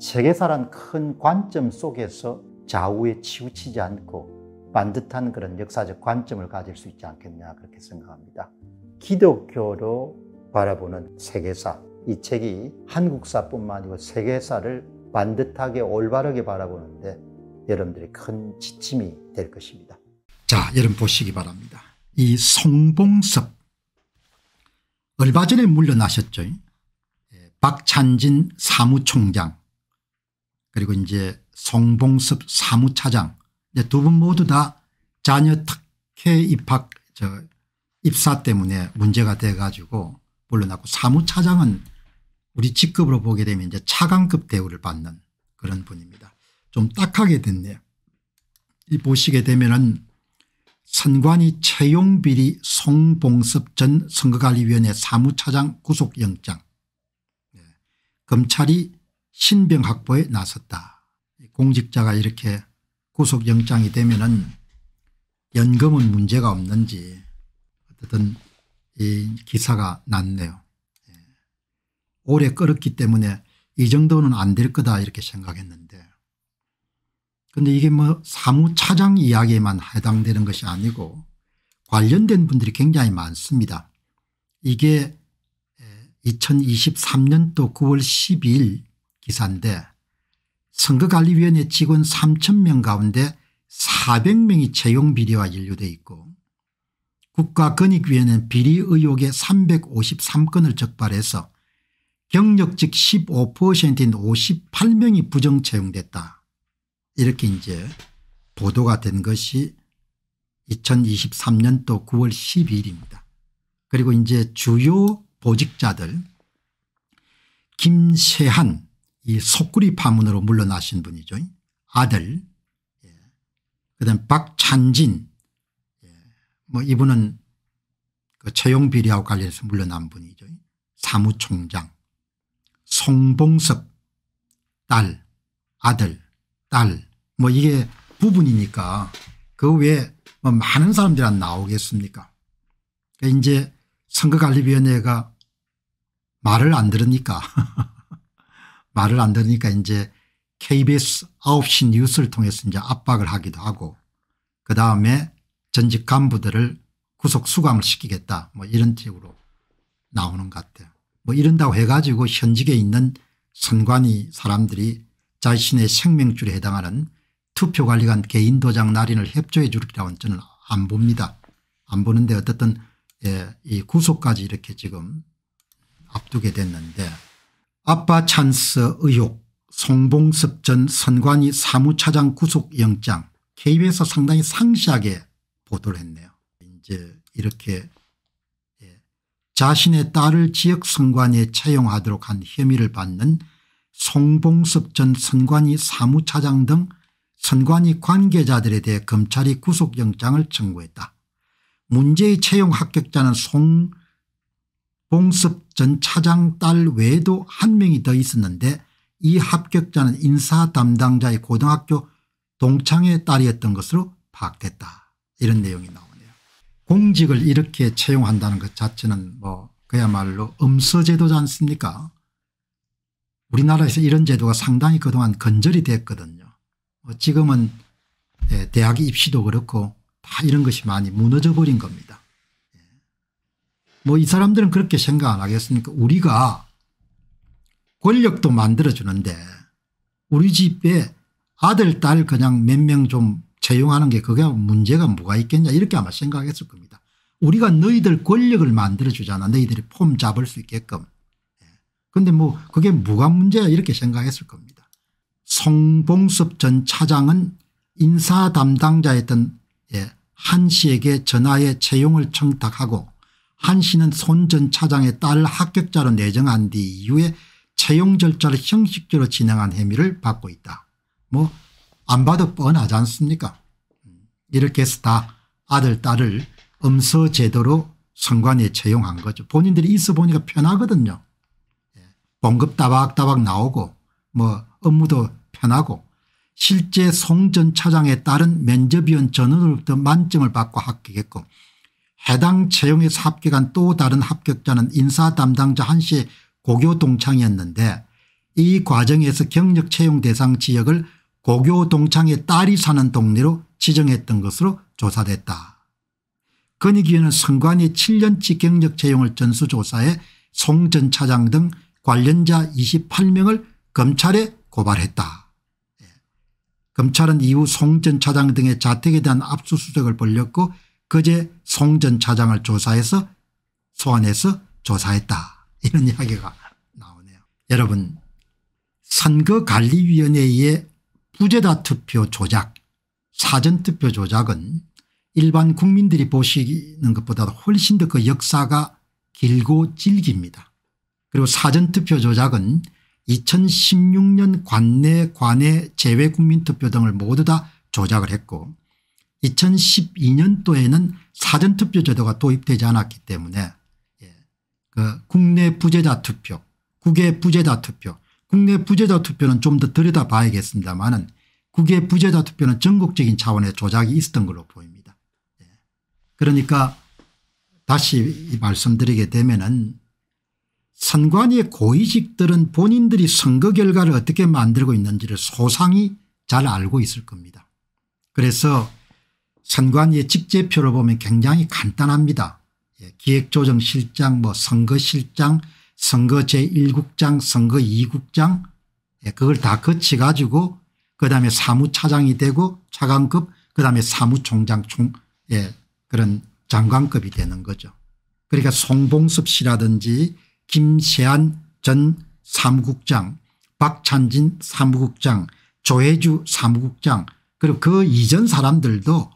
세계사란 큰 관점 속에서 좌우에 치우치지 않고 반듯한 그런 역사적 관점을 가질 수 있지 않겠냐 그렇게 생각합니다. 기독교로 바라보는 세계사 이 책이 한국사뿐만 아니고 세계사를 반듯하게 올바르게 바라보는데 여러분들이 큰 지침이 될 것입니다. 자, 여러분 보시기 바랍니다. 이 송봉섭 얼마 전에 물러나셨죠. 예, 박찬진 사무총장 그리고 이제 송봉섭 사무차장 두 분 모두 다 자녀 특혜 입학 저 입사 때문에 문제가 돼 가지고 물러났고 사무차장은 우리 직급으로 보게 되면 이제 차관급 대우를 받는 그런 분입니다. 좀 딱하게 됐네요. 이 보시게 되면은 선관위 채용비리 송봉섭 전 선거관리위원회 사무차장 구속영장 네. 검찰이 신병 확보에 나섰다. 공직자가 이렇게 구속영장이 되면 은 연금은 문제가 없는지 어쨌든 이 기사가 났네요. 예. 오래 끌었기 때문에 이 정도는 안 될 거다 이렇게 생각했는데 근데 이게 뭐 사무차장 이야기에만 해당되는 것이 아니고 관련된 분들이 굉장히 많습니다. 이게 2023년도 9월 12일 기사인데 선거관리위원회 직원 3천 명 가운데 400명이 채용 비리와 연루돼 있고 국가권익위원회는 비리 의혹에 353건을 적발해서 경력직 15%인 58명이 부정 채용됐다. 이렇게 이제 보도가 된 것이 2023년도 9월 12일입니다. 그리고 이제 주요 보직자들 김세한 이 속구리 파문으로 물러나신 분이죠. 아들 예. 그다음 박찬진 예. 뭐 이분은 그 채용 비리하고 관련해서 물러난 분이죠. 사무총장 송봉섭 딸 아들 딸뭐 이게 부분이니까 그 외에 뭐 많은 사람들이 안 나오겠습니까 그러니까 이제 선거관리위원회가 말을 안 들으니까 말을 안 들으니까 이제 KBS 9시 뉴스를 통해서 이제 압박을 하기도 하고 그다음에 전직 간부들을 구속 수감을 시키겠다 뭐 이런 식으로 나오는 것 같아요. 뭐 이런다고 해가지고 현직에 있는 선관위 사람들이 자신의 생명줄에 해당하는 투표관리관 개인도장 날인을 협조해 주기라고는 저는 안 봅니다. 안 보는데 어쨌든 예, 이 구속까지 이렇게 지금 앞두게 됐는데 아빠 찬스 의혹 송봉섭 전 선관위 사무차장 구속영장 KBS 상당히 상시하게 보도를 했네요. 이제 이렇게 예, 자신의 딸을 지역 선관위에 채용하도록 한 혐의를 받는 송봉섭 전 선관위 사무차장 등 선관위 관계자들에 대해 검찰이 구속영장을 청구했다. 문제의 채용 합격자는 송 봉섭 전 차장 딸 외에도 한 명이 더 있었는데 이 합격자는 인사 담당자의 고등학교 동창의 딸이었던 것으로 파악됐다. 이런 내용이 나오네요. 공직을 이렇게 채용한다는 것 자체는 뭐 그야말로 음서제도지 않습니까 우리나라에서 이런 제도가 상당히 그동안 건절이 됐거든요. 뭐 지금은 예, 대학 입시도 그렇고 다 이런 것이 많이 무너져 버린 겁니다. 뭐이 사람들은 그렇게 생각 안 하겠습니까 우리가 권력도 만들어주는데 우리 집에 아들 딸 그냥 몇 명 좀 채용하는 게 그게 문제가 뭐가 있겠냐 이렇게 아마 생각했을 겁니다. 우리가 너희들 권력을 만들어주잖아 너희들이 폼 잡을 수 있게끔. 그런데 예. 뭐 그게 뭐가 문제야 이렇게 생각했을 겁니다. 송봉섭 전 차장은 인사 담당자였던 예, 한 씨에게 전화해 채용을 청탁하고 한 씨는 손전 차장의 딸을 합격자로 내정한 뒤 이후에 채용 절차를 형식적으로 진행한 혐의를 받고 있다. 뭐 안 봐도 뻔하지 않습니까 이렇게 해서 다 아들 딸을 음서 제도로 선관위에 채용한 거죠. 본인들이 있어 보니까 편하거든요. 예, 봉급 따박따박 나오고 뭐 업무도 편하고 실제 송전 차장에 따른 면접위원 전원으로부터 만점을 받고 합격했고 해당 채용에서 합격한 또 다른 합격자는 인사 담당자 한 씨의 고교 동창이었는데 이 과정에서 경력 채용 대상 지역을 고교 동창의 딸이 사는 동네로 지정했던 것으로 조사됐다. 건희기에는 선관위 7년치 경력 채용을 전수조사해 송전 차장 등 관련자 28명을 검찰에 고발했다. 예. 검찰은 이후 송전 차장 등의 자택에 대한 압수수색을 벌렸고 그제 송전 차장을 조사해서 소환해서 조사했다 이런 이야기가 나오네요. 여러분 선거관리위원회의 부재다 투표 조작 사전투표 조작은 일반 국민들이 보시는 것보다 훨씬 더 그 역사가 길고 질깁니다. 그리고 사전투표 조작은 2016년 관내 관외 재외국민투표 등을 모두 다 조작을 했고 2012년도에는 사전투표제도가 도입되지 않았기 때문에 예, 그 국내 부재자 투표 국외 부재자 투표 국내 부재자 투표는 좀 더 들여다봐야겠습니다마는 국외 부재자 투표는 전국적인 차원의 조작이 있었던 걸로 보입니다. 예. 그러니까 다시 말씀드리게 되면은 선관위의 고위직들은 본인들이 선거 결과를 어떻게 만들고 있는지를 소상히 잘 알고 있을 겁니다. 그래서 선관위의 직제표를 보면 굉장히 간단합니다. 예, 기획조정실장 뭐 선거실장 선거 제1국장 선거 2국장 예, 그걸 다 거치 가지고 그다음에 사무차장이 되고 차관급 그다음에 사무총장 총 예, 그런 장관급이 되는 거죠. 그러니까 송봉섭 씨라든지 김세한 전 사무국장 박찬진 사무국장 조혜주 사무국장 그리고 그 이전 사람들도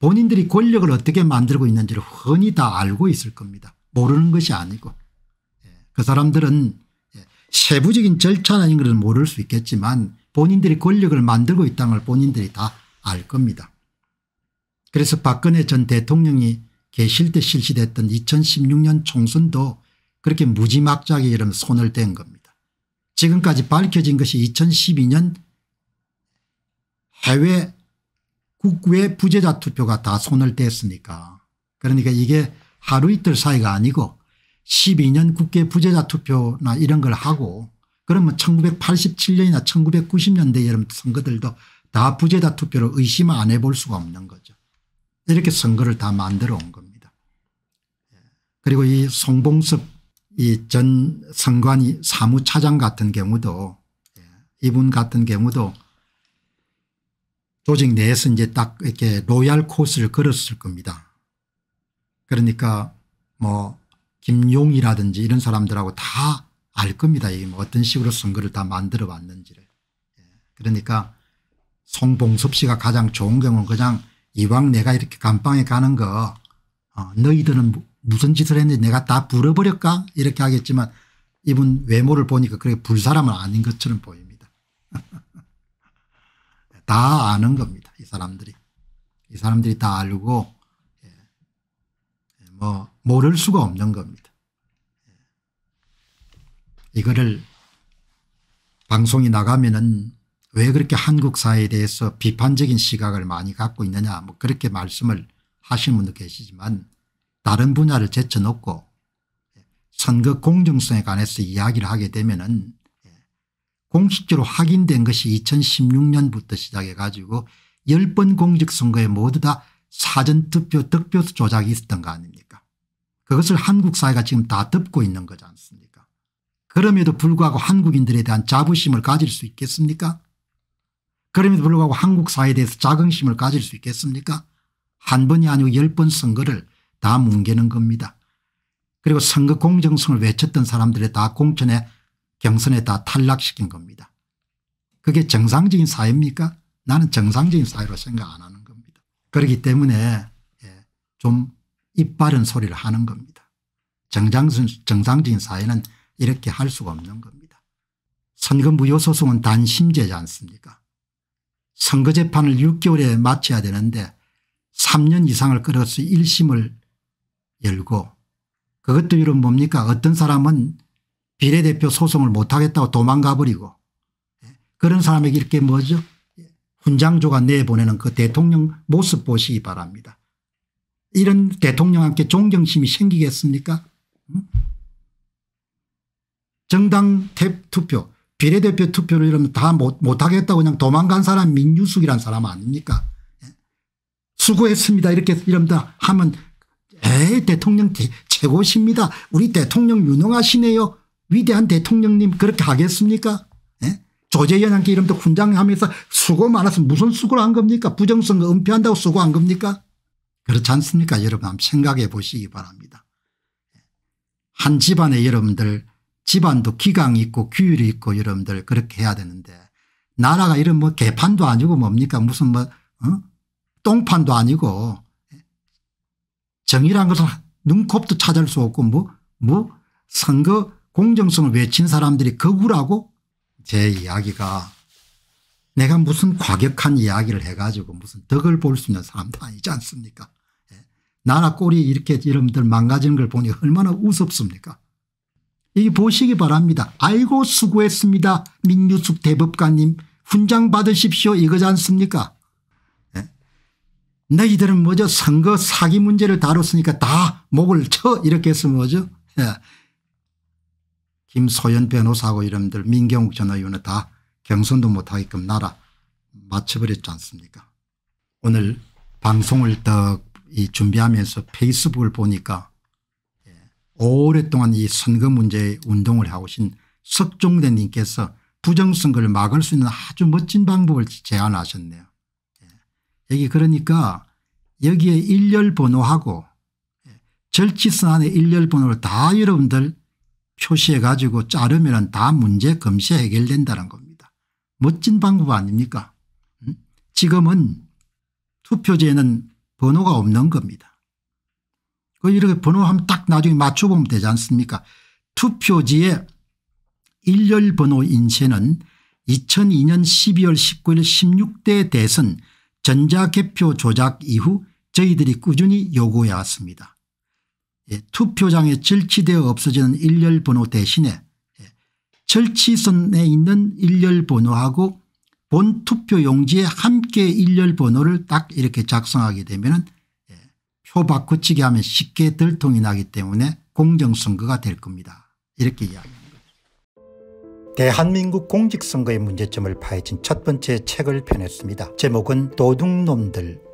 본인들이 권력을 어떻게 만들고 있는지를 흔히 다 알고 있을 겁니다. 모르는 것이 아니고 예, 그 사람들은 예, 세부적인 절차나 이런 것을 모를 수 있겠지만 본인들이 권력을 만들고 있다는 걸 본인들이 다 알 겁니다. 그래서 박근혜 전 대통령이 계실 때 실시됐던 2016년 총선도 그렇게 무지막지하게 이런 손을 댄 겁니다. 지금까지 밝혀진 것이 2012년 해외 국구의 부재자 투표가 다 손을 댔으니까 그러니까 이게 하루 이틀 사이가 아니고 12년 국회 부재자 투표나 이런 걸 하고 그러면 1987년이나 1990년대 여름 선거들도 다 부재자 투표를 의심 안 해볼 수가 없는 거죠. 이렇게 선거를 다 만들어 온 겁니다. 그리고 이 송봉섭 이 전 선관위 사무차장 같은 경우도 예, 이분 같은 경우도 조직 내에서 이제 딱 이렇게 로얄 코스를 걸었을 겁니다. 그러니까 뭐 김용이라든지 이런 사람들하고 다 알 겁니다. 이게 뭐 어떤 식으로 선거를 다 만들어 왔는지를. 예. 그러니까 송봉섭 씨가 가장 좋은 경우는 그냥 이왕 내가 이렇게 감방에 가는 거 어, 너희들은 무슨 짓을 했는지 내가 다 불어버릴까 이렇게 하겠지만 이분 외모를 보니까 그렇게 불사람은 아닌 것처럼 보입니다. 다 아는 겁니다. 이 사람들이. 이 사람들이 다 알고 예. 예 뭐 모를 수가 없는 겁니다. 예. 이거를 방송이 나가면은 왜 그렇게 한국 사회에 대해서 비판적인 시각을 많이 갖고 있느냐 뭐 그렇게 말씀을 하시는 분도 계시지만 다른 분야를 제쳐놓고 예, 선거 공정성에 관해서 이야기를 하게 되면은 공식적으로 확인된 것이 2016년부터 시작해 가지고 10번 공직선거에 모두 다 사전투표 득표 수 조작이 있었던 거 아닙니까 그것을 한국 사회가 지금 다 덮고 있는 거지 않습니까 그럼에도 불구하고 한국인들에 대한 자부심을 가질 수 있겠습니까 그럼에도 불구하고 한국 사회에 대해서 자긍심을 가질 수 있겠습니까 한 번이 아니고 1 0번 선거를 다 뭉개는 겁니다. 그리고 선거 공정성을 외쳤던 사람들의 다 공천에 경선에 다 탈락시킨 겁니다. 그게 정상적인 사회입니까? 나는 정상적인 사회로 생각 안 하는 겁니다. 그렇기 때문에 예, 좀 이빨은 소리를 하는 겁니다. 정상, 정상적인 사회는 이렇게 할 수가 없는 겁니다. 선거 무효소송은 단심제지 않습니까 선거재판을 6개월에 마쳐야 되는데 3년 이상을 끌어서 1심을 열고 그것도 이런 뭡니까 어떤 사람은 비례대표 소송을 못하겠다고 도망가버리고 예? 그런 사람에게 이렇게 뭐죠 예? 훈장조가 내보내는 그 대통령 모습 보시기 바랍니다. 이런 대통령한테 존경심이 생기겠습니까 음? 정당 투표 비례대표 투표를 이러면 다 못하겠다고 그냥 도망간 사람 민유숙이란 사람 아닙니까 예? 수고했습니다 이렇게 이러면 하면 에 대통령 최고십니다 우리 대통령 유능하시네요 위대한 대통령님 그렇게 하겠습니까? 예? 조재현한테 이름도 훈장하면서 수고 많아서 무슨 수고를 한 겁니까? 부정선거 은폐한다고 수고한 겁니까? 그렇지 않습니까? 여러분 한번 생각해 보시기 바랍니다. 예. 한 집안에 여러분들 집안도 기강이 있고 규율이 있고 여러분들 그렇게 해야 되는데 나라가 이런 뭐 개판도 아니고 뭡니까 무슨 뭐 어? 똥판도 아니고 예. 정의란 것을 눈곱도 찾을 수 없고 뭐뭐 뭐 선거 공정성을 외친 사람들이 거구라고 제 이야기가 내가 무슨 과격한 이야기를 해가지고 무슨 덕을 볼 수 있는 사람도 아니지 않습니까 예. 나라 꼴이 이렇게 여러분들 망가지는 걸 보니 얼마나 우습습니까 이게 보시기 바랍니다. 아이고 수고했습니다. 민유숙 대법관님 훈장 받으십시오 이거지 않습니까 네? 너희들은 뭐죠 선거 사기 문제를 다뤘으니까 다 목을 쳐 이렇게 했으면 뭐죠 네. 김소연 변호사하고 이름들 민경욱 전 의원은 다 경선도 못하게끔 나라 맞춰버렸지 않습니까 오늘 방송을 딱이 준비하면서 페이스북을 보니까 예, 오랫동안 이 선거 문제 운동을 해오신 석종대 님께서 부정선거를 막을 수 있는 아주 멋진 방법을 제안하셨네요. 예, 여기 그러니까 여기에 일렬 번호하고 예, 절치선 안에 일렬 번호를 다 여러분들 표시해 가지고 자르면 다 문제 금세 해결된다는 겁니다. 멋진 방법 아닙니까 지금은 투표제는 번호가 없는 겁니다. 그 이렇게 번호하면 딱 나중에 맞춰보면 되지 않습니까 투표지에 일렬 번호 인쇄는 2002년 12월 19일 16대 대선 전자개표 조작 이후 저희들이 꾸준히 요구해 왔습니다. 예, 투표장에 절취되어 없어지는 일렬 번호 대신에 예, 절취선에 있는 일렬 번호하고 본 투표 용지에 함께 일렬 번호를 딱 이렇게 작성하게 되면 예, 표 바꿔치기 하면 쉽게 들통이 나기 때문에 공정선거가 될 겁니다. 이렇게 이야기합니다. 대한민국 공직선거의 문제점을 파헤친 첫 번째 책을 펴냈습니다. 제목은 도둑놈들